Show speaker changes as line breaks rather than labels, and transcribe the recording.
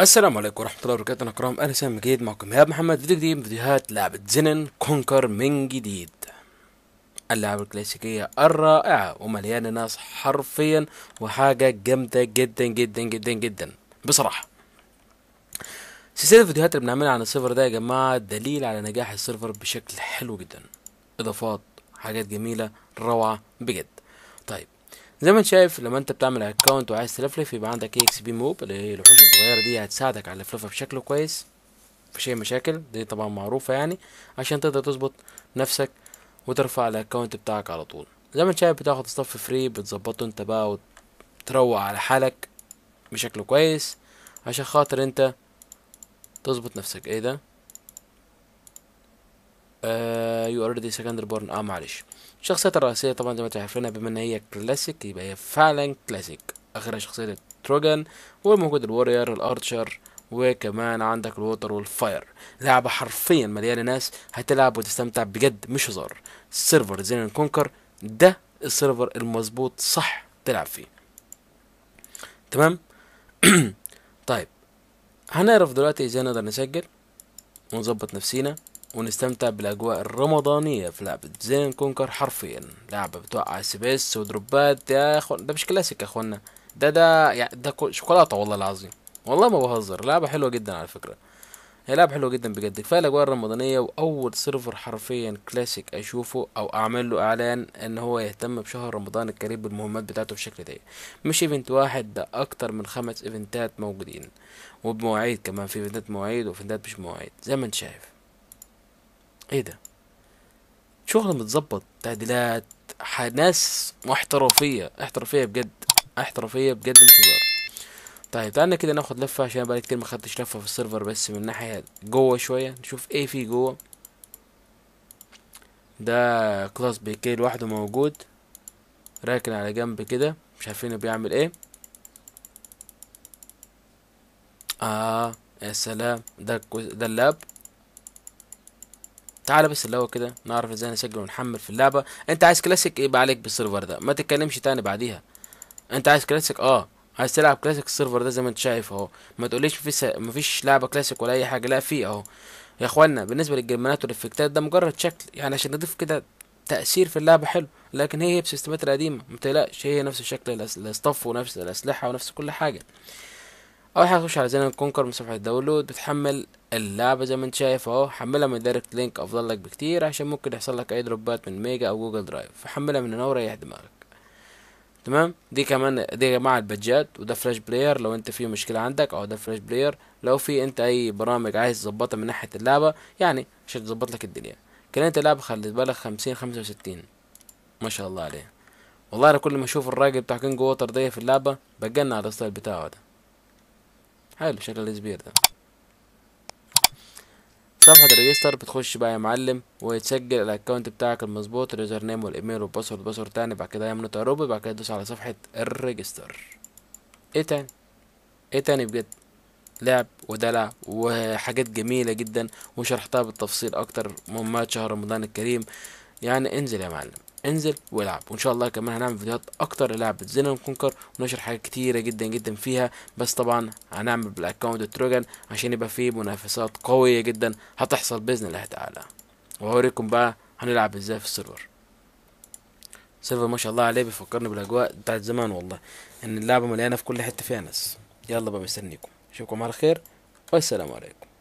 السلام عليكم ورحمة الله وبركاته أنا كرام أهلا وسهلا جيد معكم إيهاب محمد فيديو جديد من فيديوهات لعبة زنن كونكر من جديد اللعبة الكلاسيكية الرائعة ومليانة ناس حرفيا وحاجة جامدة جدا جدا جدا جدا بصراحة سلسلة الفيديوهات اللي بنعملها عن السيرفر ده يا جماعة دليل على نجاح السيرفر بشكل حلو جدا إضافات حاجات جميلة روعة بجد طيب زي ما انت شايف لما انت بتعمل اكونت وعايز تلفلف يبقى عندك اي اكس بي موب اللي هي الوحوش الصغيره دي هتساعدك على اللفلفه بشكل كويس مفيش اي مشاكل دي طبعا معروفه يعني عشان تقدر تظبط نفسك وترفع الاكونت بتاعك على طول زي ما انت شايف بتاخد ستاف فري بتظبطه انت بقى وتروق على حالك بشكل كويس عشان خاطر انت تظبط نفسك ايه ده آه يو اوريدي سكند بورن اه معلش الشخصيات الرئيسيه طبعا زي ما تعرفينها بما ان هي كلاسيك يبقى هي فعلا كلاسيك اخرها شخصيه تروجان وموجود الورير الارشر وكمان عندك الوتر والفاير لعبة حرفيا مليانة ناس هتلعب وتستمتع بجد مش هزار السيرفر زين كونكر ده السيرفر المظبوط صح تلعب فيه تمام طيب هنعرف دلوقتي ازاي نقدر نسجل ونظبط نفسينا ونستمتع بالاجواء الرمضانيه في لعبه زين كونكر حرفيا لعبه بتوقع سبيس ودروبات يا اخوان ده مش كلاسيك يا اخوانا ده ده يعني ده شوكولاته والله العظيم والله ما بهزر لعبه حلوه جدا على فكره هي لعبه حلوه جدا بجد كفايه الاجواء الرمضانيه واول سيرفر حرفيا كلاسيك اشوفه او اعمل له اعلان ان هو يهتم بشهر رمضان الكريم بالمهمات بتاعته بالشكل ده مش ايفنت واحد ده اكتر من خمس ايفنتات موجودين وبمواعيد كمان في ايفنتات مواعيد وايفنتات مش مواعيد زي ما انت شايف ايه ده شغل متظبط تعديلات ناس محترفيه احترافيه بجد احترافيه بجد مش هزار طيب تعالى كده ناخد لفه عشان بقالي كتير ما خدتش لفه في السيرفر بس من ناحيه جوه شويه نشوف ايه في جوه ده كلاس بي كي لوحده موجود راكن على جنب كده مش عارفين بيعمل ايه اه يا سلام ده ده اللاب تعالى بس الاول كده نعرف ازاي نسجل ونحمل في اللعبه انت عايز كلاسيك يبقى عليك بالسيرفر ده ما تتكلمش تاني بعديها انت عايز كلاسيك اه عايز تلعب كلاسيك السيرفر ده زي ما انت شايف اهو ما تقوليش مفيش مفيش لعبه كلاسيك ولا اي حاجه لا في اهو يا اخوانا بالنسبه للجيمنات والافكتات ده مجرد شكل يعني عشان نضيف كده تاثير في اللعبه حلو لكن هي بسيستمات القديمه متقلقش هي نفس الشكل الاصطف ونفس الاسلحه ونفس كل حاجه اول حاجه تخش على زين كونكر من صفحه الداونلود بتحمل اللعبه زي ما انت شايف اهو حملها من دايركت لينك افضل لك بكتير عشان ممكن يحصل لك اي دروبات من ميجا او جوجل درايف فحملها من هنا وريح دماغك تمام دي كمان دي مع البجات وده فلاش بلاير لو انت في مشكله عندك او ده فلاش بلاير لو في انت اي برامج عايز تظبطها من ناحيه اللعبه يعني عشان تظبط لك الدنيا انت اللعبه خلي بالك خمسين خمسة وستين ما شاء الله عليه والله انا كل ما اشوف الراجل بتاع كينج ووتر ده في اللعبه بجنن على الستايل بتاعه ده حلو شكل الزبير ده صفحة الريجستر بتخش بقى يا معلم وتسجل الاكونت بتاعك المظبوط اليوزر نيم والايميل والباسورد باسورد تاني بعد كده يمنى روبي بعد كده تدوس على صفحة الريجستر ايه تاني ايه تاني بجد لعب ودلع وحاجات جميلة جدا وشرحتها بالتفصيل اكتر مهمات شهر رمضان الكريم يعني انزل يا معلم انزل والعب وان شاء الله كمان هنعمل فيديوهات اكتر للعبة زينون كونكر ونشر حاجات كتيرة جدا جدا فيها بس طبعا هنعمل بالاكونت التروجن عشان يبقى فيه منافسات قوية جدا هتحصل باذن الله تعالى وهوريكم بقى هنلعب ازاي في السيرفر سيرفر ما شاء الله عليه بيفكرني بالاجواء بتاعت زمان والله ان اللعبة مليانة في كل حتة فيها ناس يلا بقى مستنيكم اشوفكم على خير والسلام عليكم